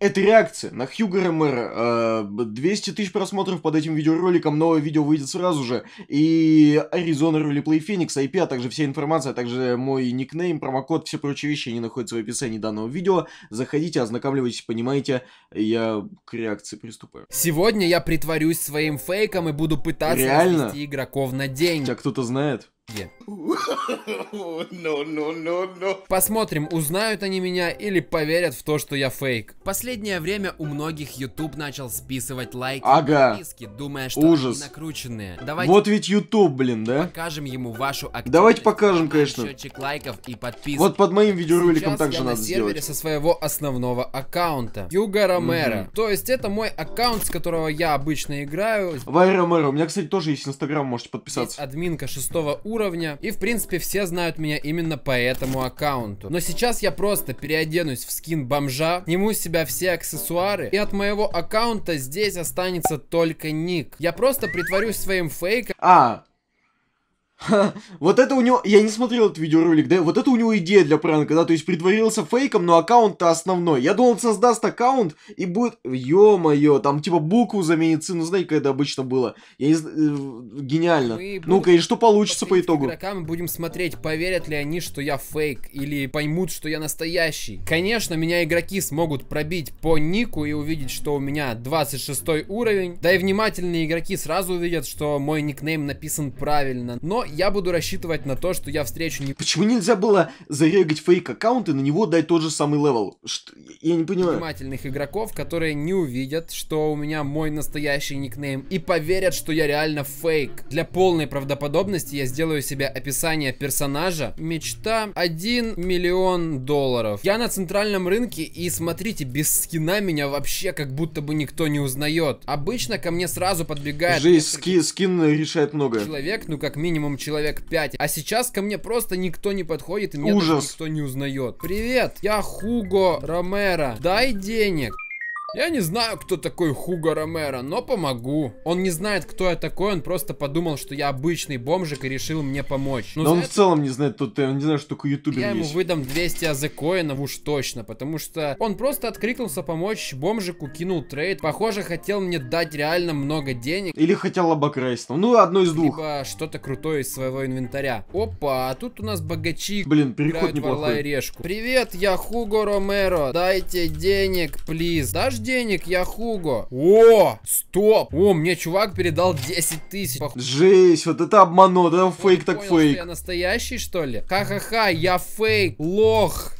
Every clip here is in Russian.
Это реакция на Хьюгера Мэра. 200 тысяч просмотров под этим видеороликом, новое видео выйдет сразу же. И Arizona Roleplay Phoenix, IP, а также вся информация, а также мой никнейм, промокод, все прочие вещи, они находятся в описании данного видео. Заходите, ознакомьтесь, понимаете, я к реакции приступаю. Сегодня я притворюсь своим фейком и буду пытаться Реально? игроков на деньги. Тебя кто-то знает? No, no, no, no. Посмотрим, узнают они меня или поверят в то, что я фейк. Последнее время у многих YouTube начал списывать лайки ага. и подписки, думая, что Ужас. они накрученные. Давайте вот ведь YouTube, блин, да? Покажем ему вашу активность. Давайте покажем, конечно. Счетчик лайков и подписок. Вот под моим видеороликом Сейчас также я надо на сервере сделать. со своего основного аккаунта. Юга Ромеро. Угу. То есть это мой аккаунт, с которого я обычно играю. Вай Ромеро. У меня, кстати, тоже есть Инстаграм, можете подписаться. Здесь админка шестого уровня уровня. И, в принципе, все знают меня именно по этому аккаунту. Но сейчас я просто переоденусь в скин бомжа, сниму с себя все аксессуары, и от моего аккаунта здесь останется только ник. Я просто притворюсь своим фейком. А, Вот это у него... Я не смотрел этот видеоролик, да? Вот это у него идея для пранка, да? То есть притворился фейком, но аккаунт-то основной. Я думал, создаст аккаунт и будет... Ё-моё, там типа букву заменит сын. Ну, знаете, как это обычно было. Я не... Э, гениально. Ну-ка, и что получится по итогу? Игрокам будем смотреть, поверят ли они, что я фейк, или поймут, что я настоящий. Конечно, меня игроки смогут пробить по нику и увидеть, что у меня 26 уровень. Да и внимательные игроки сразу увидят, что мой никнейм написан правильно. Но я буду рассчитывать на то, что я встречу не... Почему нельзя было зарегать фейк-аккаунт и на него дать тот же самый левел? Что... Я не понимаю. Внимательных игроков, которые не увидят, что у меня мой настоящий никнейм и поверят, что я реально фейк. Для полной правдоподобности я сделаю себе описание персонажа. Мечта 1 миллион долларов. Я на центральном рынке и смотрите, без скина меня вообще как будто бы никто не узнает. Обычно ко мне сразу подбегает... Жизнь, ски, скин решает многое. Человек, ну как минимум минимум человек 5. А сейчас ко мне просто никто не подходит и меня Ужас. никто не узнает. Привет, я Хуго Ромеро. Дай денег. Я не знаю, кто такой Хуго Ромеро, но помогу. Он не знает, кто я такой, он просто подумал, что я обычный бомжик и решил мне помочь. Но, но ну, он это... в целом не знает, кто ты, э, он не знает, что такой ютубер Я есть. ему выдам 200 азекоинов уж точно, потому что он просто откликнулся помочь бомжику, кинул трейд. Похоже, хотел мне дать реально много денег. Или хотел обокрасть. Ну, одно из двух. Либо что-то крутое из своего инвентаря. Опа, а тут у нас богачи Блин, переход неплохой. и решку. Привет, я Хуго Ромеро, дайте денег, плиз. Даже денег, я Хуго. О, стоп. О, мне чувак передал 10 тысяч. Жесть, вот это обману, да, фейк так понял, фейк. Что я настоящий, что ли? Ха-ха-ха, я фейк, лох.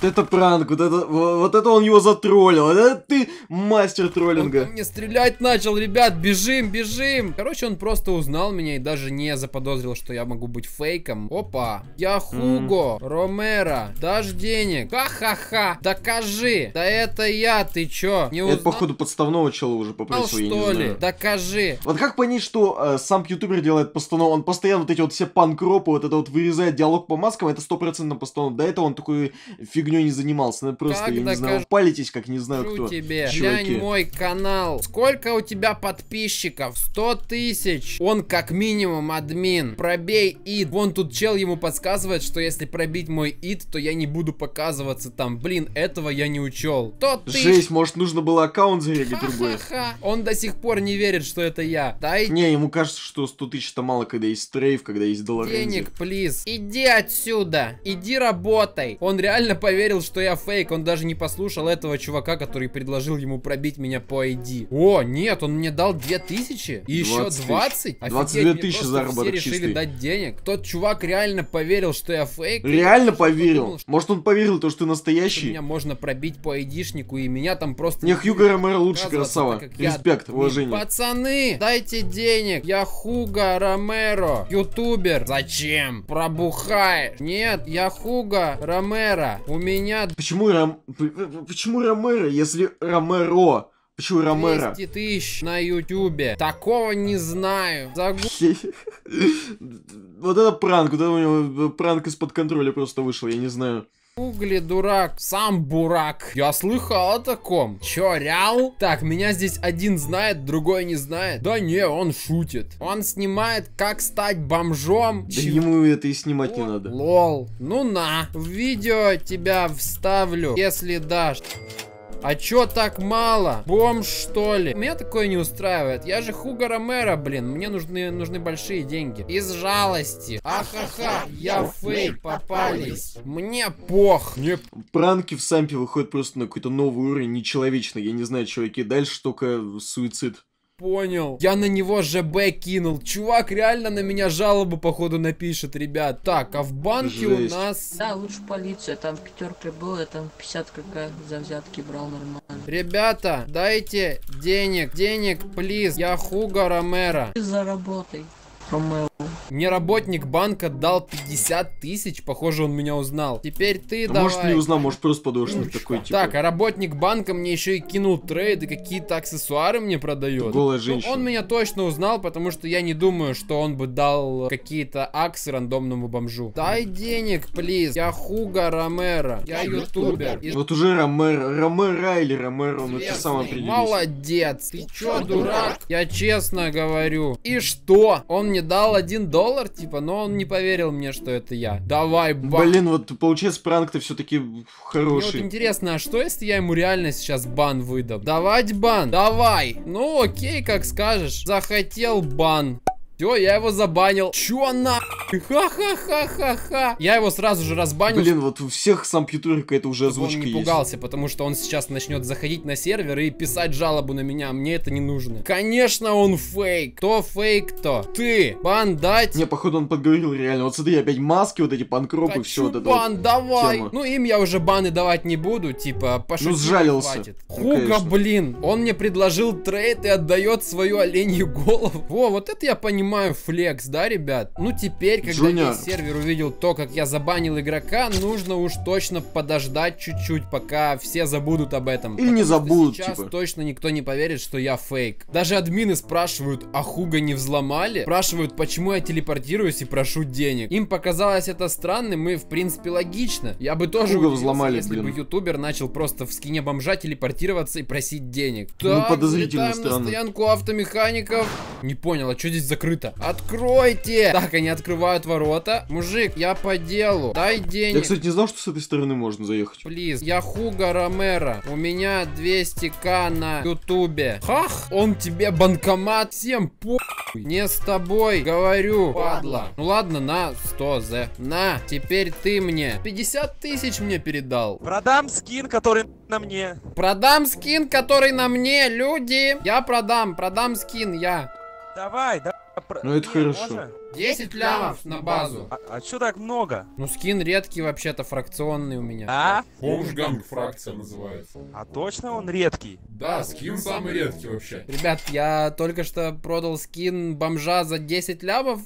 Вот это пранк, вот это, вот это он его затроллил. это ты мастер троллинга. Он мне стрелять начал, ребят, бежим, бежим. Короче, он просто узнал меня и даже не заподозрил, что я могу быть фейком. Опа, я Хуго, mm. Ромеро, дашь денег? Ха-ха-ха, докажи. Да это я, ты чё? Не узнал? Это, походу, подставного чела уже попросил, я ну, что ли? Знаю. Докажи. Вот как понять, что э, сам ютубер делает постанов? Он постоянно вот эти вот все панкропы, вот это вот вырезает диалог по маскам, это стопроцентно постанов. До этого он такой фиг фигней не занимался. Она ну, просто, как я не знаю, палитесь, как не знаю кто. тебе, глянь мой канал. Сколько у тебя подписчиков? 100 тысяч. Он как минимум админ. Пробей ид. Вон тут чел ему подсказывает, что если пробить мой ид, то я не буду показываться там. Блин, этого я не учел. То ты... Жесть, может нужно было аккаунт зарегать другой. Он до сих пор не верит, что это я. Дай... Не, ему кажется, что 100 тысяч это мало, когда есть стрейф, когда есть доллар. Денег, плиз. Иди отсюда. Иди работай. Он реально поверил поверил, что я фейк, он даже не послушал этого чувака, который предложил ему пробить меня по ID. О, нет, он мне дал 2000 и 20 еще 20? 22 тысячи заработок все решили чистый. дать денег. Тот чувак реально поверил, что я фейк. Реально поверил? Подумал, Может он поверил, то, что ты настоящий? Что меня можно пробить по айдишнику и меня там просто... Не, Хьюго Ромеро лучше красава. Респект, я... уважение. Пацаны, дайте денег. Я Хуга Ромеро, ютубер. Зачем? Пробухаешь. Нет, я Хуга Ромеро. У меня меня... Почему Ром... Почему Ромеро, если Ромеро? Почему Ромеро? 200 тысяч на Ютубе. Такого не знаю. Загу... вот это пранк, вот это у него э, пранк из-под контроля просто вышел, я не знаю. Угли, дурак. Сам бурак. Я слыхал о таком. Чё, реал? Так, меня здесь один знает, другой не знает. Да не, он шутит. Он снимает, как стать бомжом. Да Чего? ему это и снимать О, не надо. Лол. Ну на. В видео тебя вставлю, если дашь. А чё так мало? Бомж, что ли? Меня такое не устраивает. Я же Хуга Ромеро, блин. Мне нужны, нужны большие деньги. Из жалости. Ахаха, я фейк, попались. Мне пох. Мне пранки в Сампе выходят просто на какой-то новый уровень, нечеловечный. Я не знаю, чуваки, дальше только суицид понял. Я на него ЖБ кинул. Чувак реально на меня жалобу, походу, напишет, ребят. Так, а в банке Жесть. у нас... Да, лучше полиция. Там пятерка была, там 50 какая за взятки брал нормально. Ребята, дайте денег, денег, плиз. Я Хуга Ромеро. заработай. Ромео. Мне работник банка дал 50 тысяч, похоже, он меня узнал. Теперь ты да ну, давай. Может, не узнал, может, плюс подушник такой, типа. Так, а работник банка мне еще и кинул трейды, какие-то аксессуары мне продает. Голая женщина. Ну, он меня точно узнал, потому что я не думаю, что он бы дал какие-то аксы рандомному бомжу. Дай денег, плиз. Я Хуга Ромеро. Я ютубер. И... Вот уже Ромеро, Ромеро или Ромеро, ну ты сам определишь. Молодец. Ты чё, дурак? Я честно говорю. И что? Он мне мне дал один доллар, типа, но он не поверил мне, что это я. Давай, бан. Блин, вот получается пранк-то все-таки хороший. Мне вот интересно, а что если я ему реально сейчас бан выдам? Давать бан? Давай. Ну окей, как скажешь. Захотел бан. Все, я его забанил. Чё на? Ха-ха-ха-ха-ха. Я его сразу же разбанил. Блин, вот у всех сам Пьютуре какая уже озвучка Он не есть. пугался, потому что он сейчас начнет заходить на сервер и писать жалобу на меня. Мне это не нужно. Конечно, он фейк. Кто фейк, то ты. Бан Не, походу он подговорил реально. Вот смотри, опять маски, вот эти панкропы, все вот это. Бан, вот давай. Тема. Ну им я уже баны давать не буду, типа пошел. Ну сжалился. Хватит. Ну, Хуга, ну, блин. Он мне предложил трейд и отдает свою оленью голову. Во, вот это я понимаю понимаю флекс, да, ребят? Ну, теперь, когда Джуня. весь сервер увидел то, как я забанил игрока, нужно уж точно подождать чуть-чуть, пока все забудут об этом. Или не забудут, сейчас типа. точно никто не поверит, что я фейк. Даже админы спрашивают, а хуга не взломали? Спрашивают, почему я телепортируюсь и прошу денег. Им показалось это странным и, в принципе, логично. Я бы тоже хуга взломали, если блин. бы ютубер начал просто в скине бомжа телепортироваться и просить денег. Ну, так, ну, подозрительно странно. на стоянку автомехаников. Не понял, а что здесь закрыто? открыто. Откройте! Так, они открывают ворота. Мужик, я по делу. Дай денег. Я, кстати, не знал, что с этой стороны можно заехать. Плиз, я Хуга Ромеро. У меня 200к на ютубе. Хах, он тебе банкомат. Всем по... Не с тобой, говорю, падла. Ну ладно, на 100 з. На, теперь ты мне 50 тысяч мне передал. Продам скин, который на мне. Продам скин, который на мне, люди. Я продам, продам скин, я. Давай, да. А ну это хорошо. 10 лямов на базу. А, а чё так много? Ну скин редкий вообще-то, фракционный у меня. А? Бомжганг фракция называется. А точно он редкий? Да, скин самый редкий вообще. Ребят, я только что продал скин бомжа за 10 лямов.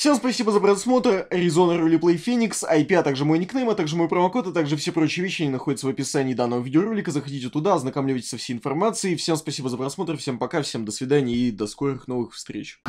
Всем спасибо за просмотр. Arizona Roleplay Phoenix, IP, а также мой никнейм, а также мой промокод, а также все прочие вещи они находятся в описании данного видеоролика. Заходите туда, ознакомьтесь со всей информацией. Всем спасибо за просмотр, всем пока, всем до свидания и до скорых новых встреч.